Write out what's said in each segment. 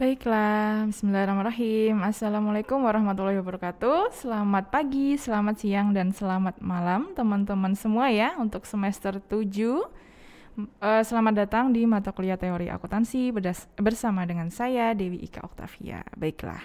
Baiklah, bismillahirrahmanirrahim. Assalamualaikum warahmatullahi wabarakatuh. Selamat pagi, selamat siang, dan selamat malam teman-teman semua ya untuk semester 7. Eh, selamat datang di mata kuliah teori akuntansi bersama dengan saya Dewi Ika Oktavia. Baiklah,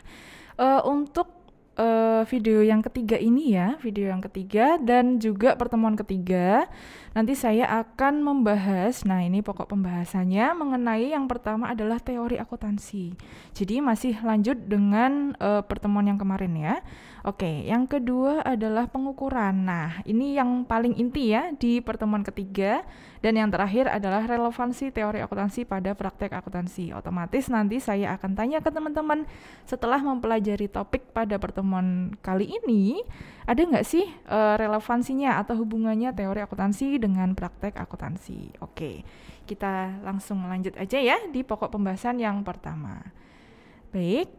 eh, untuk uh, video yang ketiga ini ya, video yang ketiga dan juga pertemuan ketiga. Nanti saya akan membahas, nah ini pokok pembahasannya mengenai yang pertama adalah teori akuntansi. Jadi masih lanjut dengan uh, pertemuan yang kemarin ya. Oke, yang kedua adalah pengukuran. Nah, ini yang paling inti ya di pertemuan ketiga dan yang terakhir adalah relevansi teori akuntansi pada praktek akuntansi. Otomatis nanti saya akan tanya ke teman-teman setelah mempelajari topik pada pertemuan kali ini, ada nggak sih uh, relevansinya atau hubungannya teori akuntansi dengan praktek akuntansi? Oke, kita langsung lanjut aja ya di pokok pembahasan yang pertama. Baik,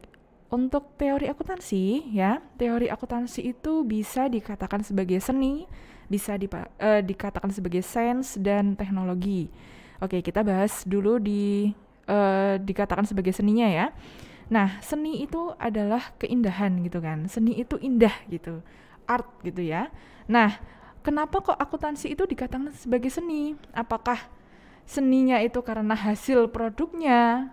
untuk teori akuntansi ya, teori akuntansi itu bisa dikatakan sebagai seni, bisa dipa uh, dikatakan sebagai sains dan teknologi. Oke, kita bahas dulu di uh, dikatakan sebagai seninya ya. Nah, seni itu adalah keindahan gitu kan. Seni itu indah gitu. Art gitu ya. Nah, kenapa kok akuntansi itu dikatakan sebagai seni? Apakah seninya itu karena hasil produknya?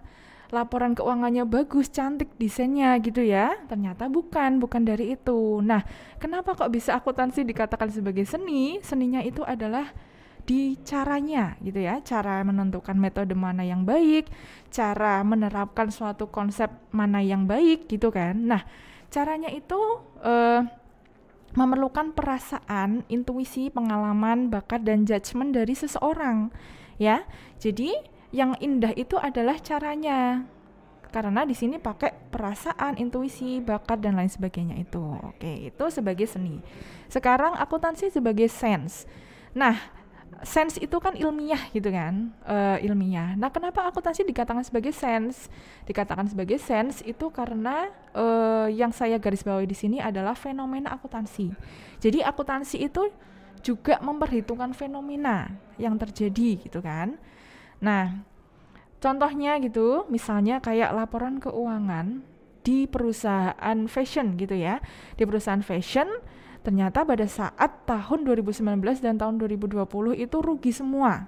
laporan keuangannya bagus, cantik desainnya gitu ya. Ternyata bukan, bukan dari itu. Nah, kenapa kok bisa akuntansi dikatakan sebagai seni? Seninya itu adalah di caranya gitu ya, cara menentukan metode mana yang baik, cara menerapkan suatu konsep mana yang baik gitu kan. Nah, caranya itu uh, memerlukan perasaan, intuisi, pengalaman, bakat dan judgement dari seseorang ya. Jadi yang indah itu adalah caranya karena di sini pakai perasaan, intuisi, bakat dan lain sebagainya itu. Oke, itu sebagai seni. Sekarang akuntansi sebagai sense. Nah, sense itu kan ilmiah gitu kan, uh, ilmiah. Nah, kenapa akuntansi dikatakan sebagai sense? Dikatakan sebagai sense itu karena uh, yang saya garis bawahi di sini adalah fenomena akuntansi. Jadi akuntansi itu juga memperhitungkan fenomena yang terjadi gitu kan. Nah, contohnya gitu, misalnya kayak laporan keuangan di perusahaan fashion gitu ya. Di perusahaan fashion ternyata pada saat tahun 2019 dan tahun 2020 itu rugi semua.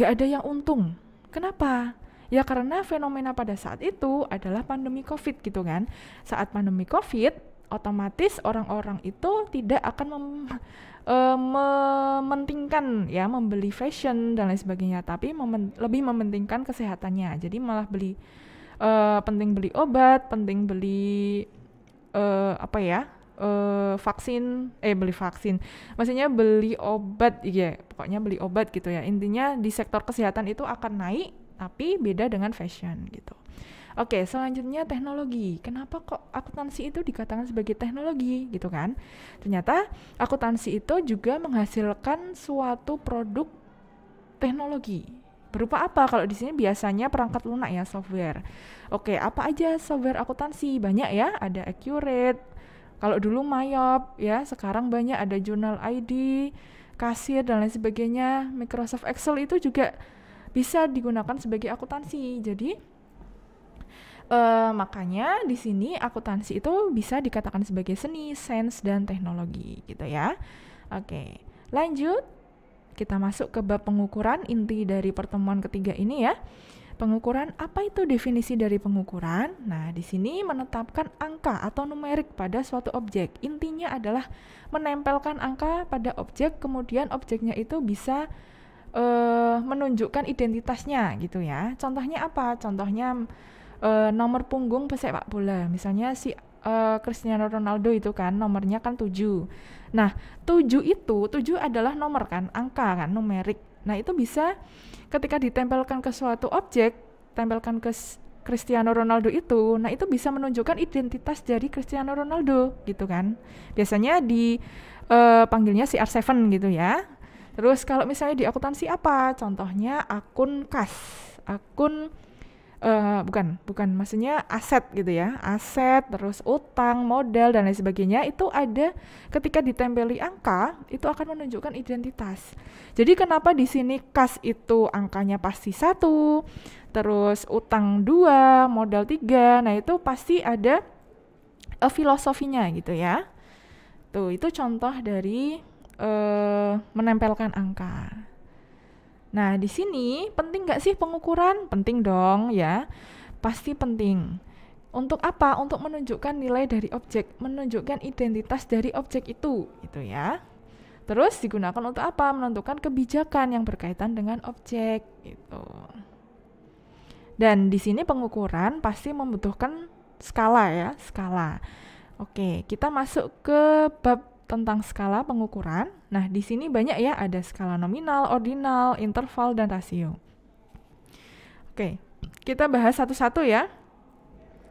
Gak ada yang untung. Kenapa? Ya karena fenomena pada saat itu adalah pandemi COVID gitu kan. Saat pandemi COVID, otomatis orang-orang itu tidak akan mem, eh, mementingkan ya membeli fashion dan lain sebagainya tapi memen, lebih mementingkan kesehatannya jadi malah beli uh, penting beli obat penting beli uh, apa ya uh, vaksin eh beli vaksin maksudnya beli obat iya pokoknya beli obat gitu ya intinya di sektor kesehatan itu akan naik tapi beda dengan fashion gitu Oke, selanjutnya teknologi. Kenapa kok akuntansi itu dikatakan sebagai teknologi gitu kan? Ternyata akuntansi itu juga menghasilkan suatu produk teknologi. Berupa apa? Kalau di sini biasanya perangkat lunak ya, software. Oke, apa aja software akuntansi? Banyak ya, ada Accurate, kalau dulu Mayop ya, sekarang banyak ada Journal ID, kasir dan lain sebagainya. Microsoft Excel itu juga bisa digunakan sebagai akuntansi. Jadi, Uh, makanya di sini akuntansi itu bisa dikatakan sebagai seni, sains dan teknologi gitu ya. Oke, lanjut kita masuk ke bab pengukuran inti dari pertemuan ketiga ini ya. Pengukuran apa itu definisi dari pengukuran? Nah, di sini menetapkan angka atau numerik pada suatu objek. Intinya adalah menempelkan angka pada objek, kemudian objeknya itu bisa uh, menunjukkan identitasnya gitu ya. Contohnya apa? Contohnya uh, nomor punggung pesepak bola. Misalnya si uh, Cristiano Ronaldo itu kan nomornya kan tujuh. Nah, tujuh itu tujuh adalah nomor kan, angka kan, numerik. Nah, itu bisa ketika ditempelkan ke suatu objek, tempelkan ke Cristiano Ronaldo itu, nah itu bisa menunjukkan identitas dari Cristiano Ronaldo gitu kan. Biasanya di uh, panggilnya si R7 gitu ya. Terus kalau misalnya di akuntansi apa? Contohnya akun kas, akun uh, bukan bukan maksudnya aset gitu ya aset terus utang modal dan lain sebagainya itu ada ketika ditempeli angka itu akan menunjukkan identitas jadi kenapa di sini kas itu angkanya pasti satu terus utang dua modal tiga nah itu pasti ada uh, filosofinya gitu ya tuh itu contoh dari uh, menempelkan angka Nah, di sini penting nggak sih pengukuran? Penting dong ya. Pasti penting. Untuk apa? Untuk menunjukkan nilai dari objek, menunjukkan identitas dari objek itu, gitu ya. Terus digunakan untuk apa? Menentukan kebijakan yang berkaitan dengan objek, gitu. Dan di sini pengukuran pasti membutuhkan skala ya, skala. Oke, kita masuk ke bab tentang skala pengukuran. Nah, di sini banyak ya, ada skala nominal, ordinal, interval, dan rasio. Oke, kita bahas satu-satu ya.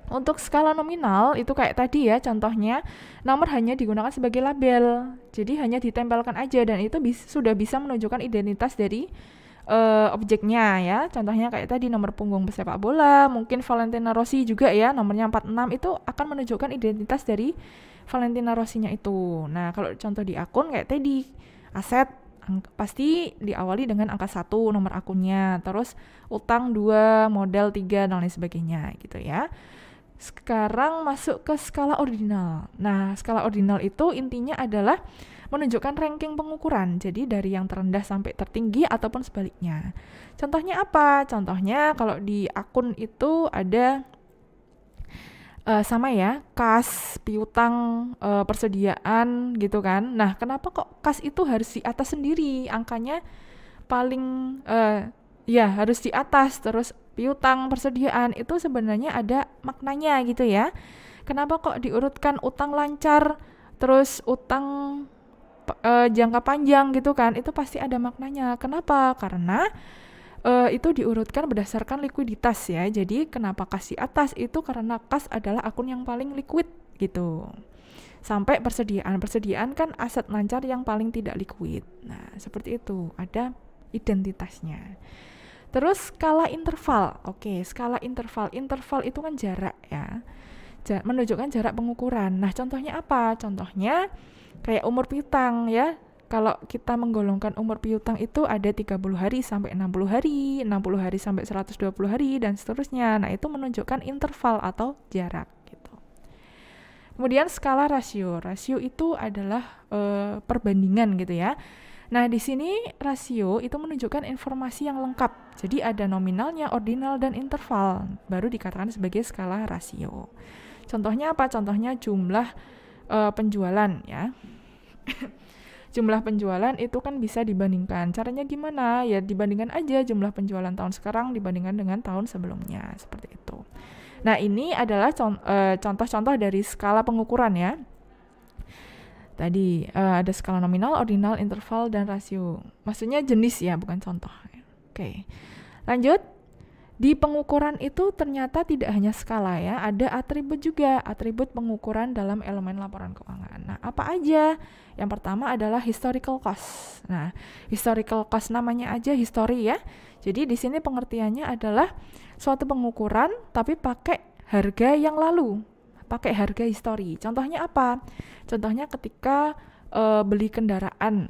Untuk skala nominal, itu kayak tadi ya contohnya, nomor hanya digunakan sebagai label. Jadi hanya ditempelkan aja dan itu bis sudah bisa menunjukkan identitas dari uh, objeknya ya. Contohnya kayak tadi nomor punggung pesepak bola, mungkin Valentina Rossi juga ya, nomornya 46 itu akan menunjukkan identitas dari Valentina Rossinya itu. Nah, kalau contoh di akun kayak tadi aset pasti diawali dengan angka satu nomor akunnya, terus utang dua, modal tiga dan lain sebagainya gitu ya. Sekarang masuk ke skala ordinal. Nah, skala ordinal itu intinya adalah menunjukkan ranking pengukuran, jadi dari yang terendah sampai tertinggi ataupun sebaliknya. Contohnya apa? Contohnya kalau di akun itu ada uh, sama ya kas piutang uh, persediaan gitu kan nah kenapa kok kas itu harus di atas sendiri angkanya paling uh, ya harus di atas terus piutang persediaan itu sebenarnya ada maknanya gitu ya kenapa kok diurutkan utang lancar terus utang uh, jangka panjang gitu kan itu pasti ada maknanya kenapa karena uh, itu diurutkan berdasarkan likuiditas ya. Jadi kenapa kas di atas itu karena kas adalah akun yang paling liquid gitu. Sampai persediaan. Persediaan kan aset lancar yang paling tidak liquid. Nah, seperti itu. Ada identitasnya. Terus skala interval. Oke, skala interval. Interval itu kan jarak ya. menunjukkan jarak pengukuran. Nah, contohnya apa? Contohnya kayak umur pitang ya kalau kita menggolongkan umur piutang itu ada 30 hari sampai 60 hari, 60 hari sampai 120 hari dan seterusnya. Nah, itu menunjukkan interval atau jarak gitu. Kemudian skala rasio. Rasio itu adalah e, perbandingan gitu ya. Nah, di sini rasio itu menunjukkan informasi yang lengkap. Jadi ada nominalnya, ordinal dan interval. Baru dikatakan sebagai skala rasio. Contohnya apa? Contohnya jumlah e, penjualan ya jumlah penjualan itu kan bisa dibandingkan. Caranya gimana? Ya dibandingkan aja jumlah penjualan tahun sekarang dibandingkan dengan tahun sebelumnya, seperti itu. Nah, ini adalah eh, contoh-contoh dari skala pengukuran ya. Tadi eh, ada skala nominal, ordinal, interval, dan rasio. Maksudnya jenis ya, bukan contoh. Oke, lanjut. Di pengukuran itu ternyata tidak hanya skala ya, ada atribut juga, atribut pengukuran dalam elemen laporan keuangan. Nah, apa aja? Yang pertama adalah historical cost. Nah, historical cost namanya aja history ya. Jadi di sini pengertiannya adalah suatu pengukuran tapi pakai harga yang lalu, pakai harga history. Contohnya apa? Contohnya ketika e, beli kendaraan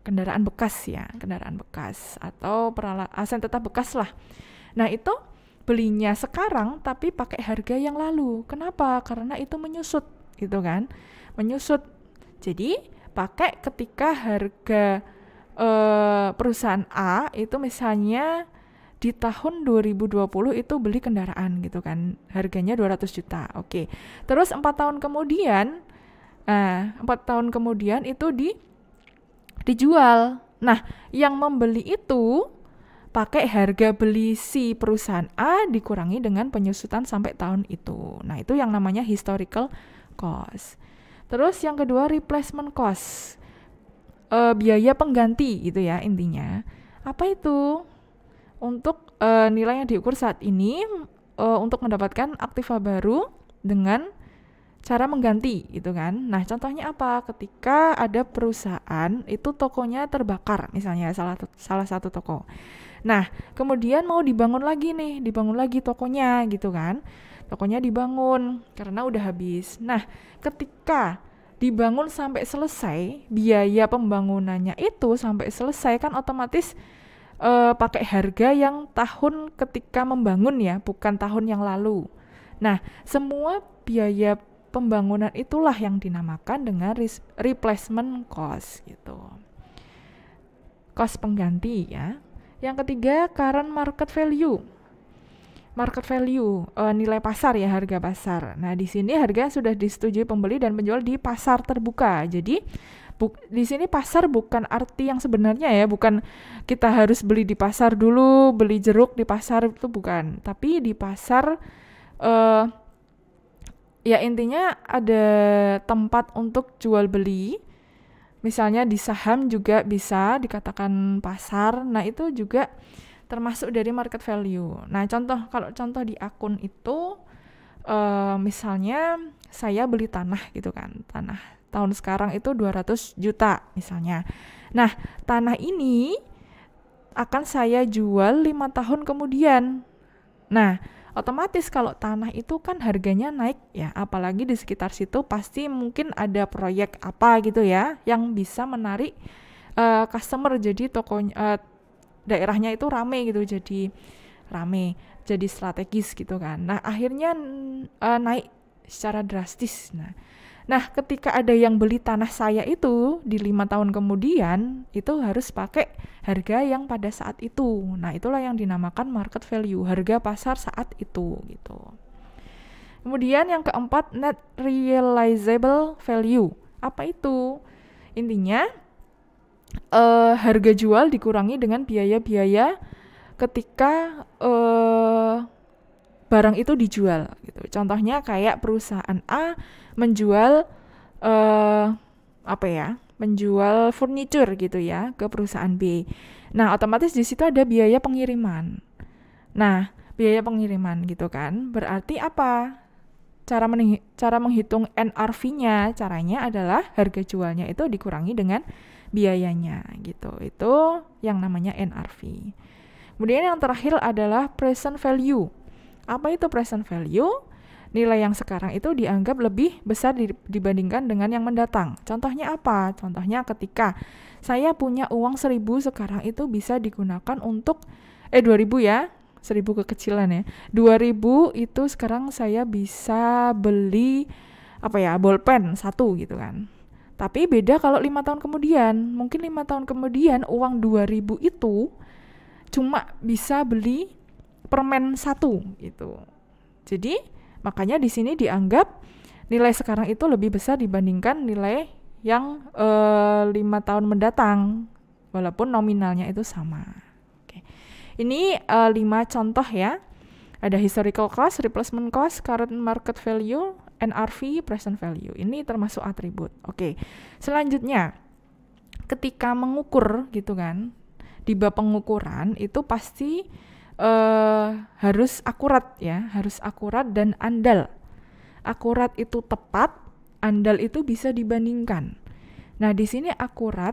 kendaraan bekas ya, kendaraan bekas atau peralatan aset tetap bekas lah Nah, itu belinya sekarang tapi pakai harga yang lalu. Kenapa? Karena itu menyusut, gitu kan? Menyusut. Jadi, pakai ketika harga e, perusahaan A itu misalnya di tahun 2020 itu beli kendaraan gitu kan. Harganya 200 juta. Oke. Terus 4 tahun kemudian nah, eh, 4 tahun kemudian itu di dijual. Nah, yang membeli itu pakai harga beli si perusahaan A dikurangi dengan penyusutan sampai tahun itu. Nah, itu yang namanya historical cost. Terus yang kedua replacement cost. E, biaya pengganti gitu ya intinya. Apa itu? Untuk e, nilai yang diukur saat ini e, untuk mendapatkan aktiva baru dengan cara mengganti gitu kan. Nah, contohnya apa? Ketika ada perusahaan itu tokonya terbakar misalnya salah salah satu toko. Nah, kemudian mau dibangun lagi nih, dibangun lagi tokonya gitu kan. Tokonya dibangun karena udah habis. Nah, ketika dibangun sampai selesai, biaya pembangunannya itu sampai selesai kan otomatis uh, pakai harga yang tahun ketika membangun ya, bukan tahun yang lalu. Nah, semua biaya pembangunan itulah yang dinamakan dengan replacement cost gitu. Cost pengganti ya. Yang ketiga current market value. Market value uh, nilai pasar ya harga pasar. Nah di sini harga sudah disetujui pembeli dan penjual di pasar terbuka. Jadi di sini pasar bukan arti yang sebenarnya ya, bukan kita harus beli di pasar dulu, beli jeruk di pasar itu bukan. Tapi di pasar uh, ya intinya ada tempat untuk jual beli misalnya di saham juga bisa dikatakan pasar nah itu juga termasuk dari market value nah contoh kalau contoh di akun itu uh, misalnya saya beli tanah gitu kan tanah tahun sekarang itu 200 juta misalnya nah tanah ini akan saya jual lima tahun kemudian nah otomatis kalau tanah itu kan harganya naik ya apalagi di sekitar situ pasti mungkin ada proyek apa gitu ya yang bisa menarik uh, customer jadi tokonya uh, daerahnya itu rame gitu jadi rame jadi strategis gitu kan nah akhirnya uh, naik secara drastis nah Nah, ketika ada yang beli tanah saya itu di lima tahun kemudian itu harus pakai harga yang pada saat itu. Nah, itulah yang dinamakan market value, harga pasar saat itu gitu. Kemudian yang keempat net realizable value. Apa itu? Intinya uh, harga jual dikurangi dengan biaya-biaya ketika eh barang itu dijual gitu. Contohnya kayak perusahaan A menjual uh, apa ya? menjual furniture gitu ya ke perusahaan B. Nah, otomatis di situ ada biaya pengiriman. Nah, biaya pengiriman gitu kan. Berarti apa? Cara cara menghitung NRV-nya caranya adalah harga jualnya itu dikurangi dengan biayanya gitu. Itu yang namanya NRV. Kemudian yang terakhir adalah present value. Apa itu present value? Nilai yang sekarang itu dianggap lebih besar dibandingkan dengan yang mendatang. Contohnya apa? Contohnya ketika saya punya uang seribu sekarang itu bisa digunakan untuk eh dua ribu ya, seribu kekecilan ya. dua ribu itu sekarang saya bisa beli apa ya, bolpen satu gitu kan. Tapi beda kalau lima tahun kemudian. Mungkin lima tahun kemudian uang dua ribu itu cuma bisa beli permen satu gitu. Jadi makanya di sini dianggap nilai sekarang itu lebih besar dibandingkan nilai yang eh, lima tahun mendatang walaupun nominalnya itu sama. Oke. Ini e, lima contoh ya. Ada historical cost, replacement cost, current market value, NRV, present value. Ini termasuk atribut. Oke. Selanjutnya ketika mengukur gitu kan di bab pengukuran itu pasti uh, harus akurat ya, harus akurat dan andal. Akurat itu tepat, andal itu bisa dibandingkan. Nah, di sini akurat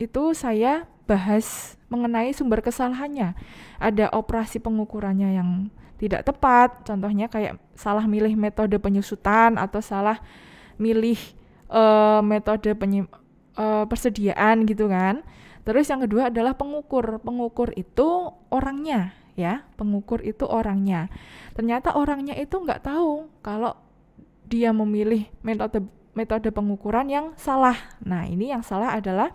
itu saya bahas mengenai sumber kesalahannya. Ada operasi pengukurannya yang tidak tepat, contohnya kayak salah milih metode penyusutan atau salah milih uh, metode penyi, uh, persediaan gitu kan. Terus yang kedua adalah pengukur. Pengukur itu orangnya, ya pengukur itu orangnya ternyata orangnya itu nggak tahu kalau dia memilih metode metode pengukuran yang salah nah ini yang salah adalah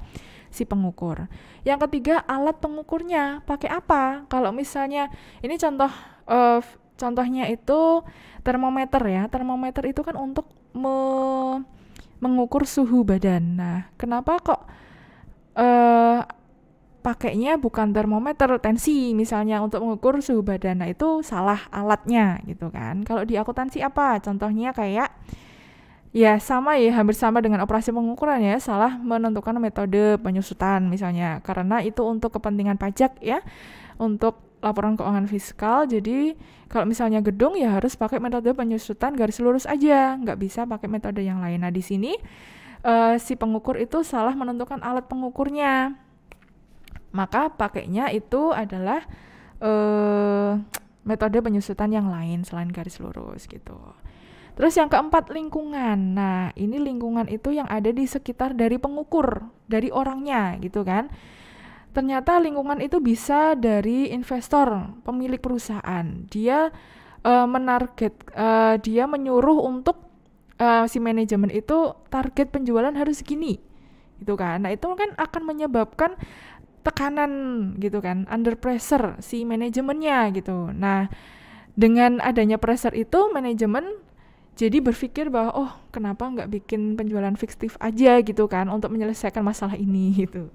si pengukur yang ketiga alat pengukurnya pakai apa kalau misalnya ini contoh uh, contohnya itu termometer ya termometer itu kan untuk me mengukur suhu badan nah kenapa kok uh, pakainya bukan termometer tensi misalnya untuk mengukur suhu badan nah itu salah alatnya gitu kan kalau di akuntansi apa contohnya kayak ya sama ya hampir sama dengan operasi pengukuran ya salah menentukan metode penyusutan misalnya karena itu untuk kepentingan pajak ya untuk laporan keuangan fiskal jadi kalau misalnya gedung ya harus pakai metode penyusutan garis lurus aja nggak bisa pakai metode yang lain nah di sini uh, si pengukur itu salah menentukan alat pengukurnya maka pakainya itu adalah uh, metode penyusutan yang lain selain garis lurus gitu. Terus yang keempat lingkungan. Nah, ini lingkungan itu yang ada di sekitar dari pengukur, dari orangnya gitu kan. Ternyata lingkungan itu bisa dari investor, pemilik perusahaan. Dia uh, menarget uh, dia menyuruh untuk uh, si manajemen itu target penjualan harus segini. Gitu kan. Nah, itu kan akan menyebabkan tekanan gitu kan, under pressure si manajemennya gitu. Nah, dengan adanya pressure itu manajemen jadi berpikir bahwa oh kenapa nggak bikin penjualan fiktif aja gitu kan untuk menyelesaikan masalah ini gitu.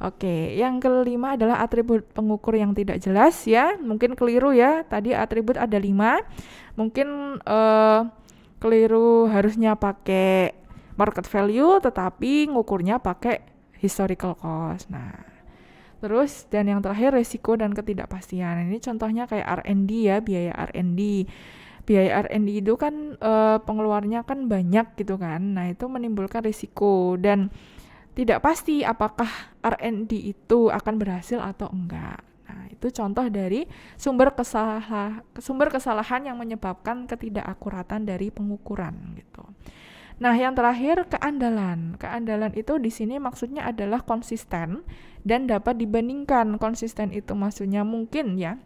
Oke, yang kelima adalah atribut pengukur yang tidak jelas ya. Mungkin keliru ya. Tadi atribut ada lima. Mungkin uh, keliru harusnya pakai market value, tetapi ngukurnya pakai historical cost. Nah, Terus dan yang terakhir resiko dan ketidakpastian. Ini contohnya kayak R&D ya, biaya R&D. Biaya R&D itu kan e, eh, pengeluarnya kan banyak gitu kan. Nah, itu menimbulkan risiko dan tidak pasti apakah R&D itu akan berhasil atau enggak. Nah, itu contoh dari sumber kesalahan sumber kesalahan yang menyebabkan ketidakakuratan dari pengukuran gitu. Nah, yang terakhir keandalan. Keandalan itu di sini maksudnya adalah konsisten dan dapat dibandingkan. Konsisten itu maksudnya mungkin ya.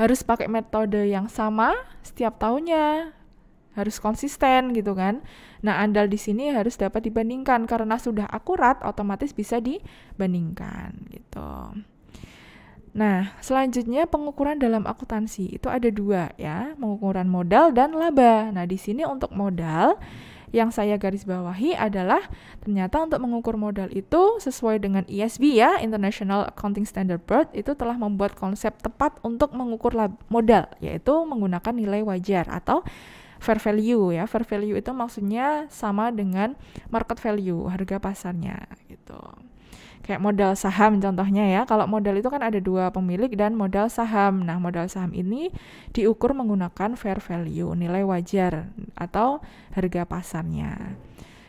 Harus pakai metode yang sama setiap tahunnya. Harus konsisten gitu kan. Nah, andal di sini harus dapat dibandingkan karena sudah akurat otomatis bisa dibandingkan gitu. Nah, selanjutnya pengukuran dalam akuntansi itu ada dua ya, pengukuran modal dan laba. Nah, di sini untuk modal yang saya garis bawahi adalah ternyata untuk mengukur modal itu sesuai dengan ISB e ya, International Accounting Standard Board itu telah membuat konsep tepat untuk mengukur lab modal, yaitu menggunakan nilai wajar atau fair value ya. Fair value itu maksudnya sama dengan market value, harga pasarnya gitu kayak modal saham contohnya ya. Kalau modal itu kan ada dua pemilik dan modal saham. Nah, modal saham ini diukur menggunakan fair value, nilai wajar atau harga pasarnya.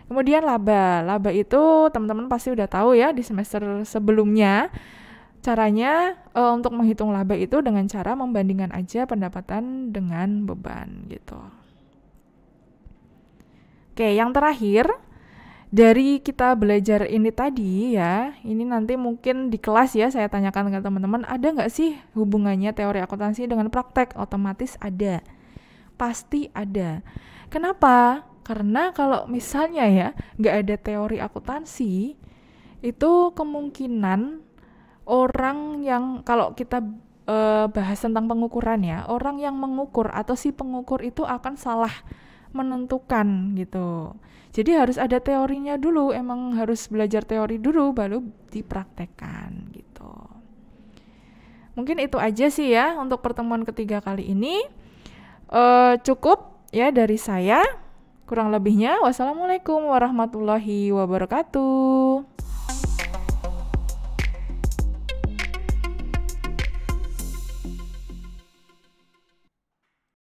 Kemudian laba. Laba itu teman-teman pasti udah tahu ya di semester sebelumnya. Caranya e, untuk menghitung laba itu dengan cara membandingkan aja pendapatan dengan beban gitu. Oke, yang terakhir dari kita belajar ini tadi ya, ini nanti mungkin di kelas ya saya tanyakan ke teman-teman, ada nggak sih hubungannya teori akuntansi dengan praktek? Otomatis ada. Pasti ada. Kenapa? Karena kalau misalnya ya nggak ada teori akuntansi, itu kemungkinan orang yang kalau kita eh, bahas tentang pengukuran ya, orang yang mengukur atau si pengukur itu akan salah menentukan gitu. Jadi harus ada teorinya dulu, emang harus belajar teori dulu baru dipraktekkan gitu. Mungkin itu aja sih ya untuk pertemuan ketiga kali ini. E, cukup ya dari saya. Kurang lebihnya, wassalamualaikum warahmatullahi wabarakatuh.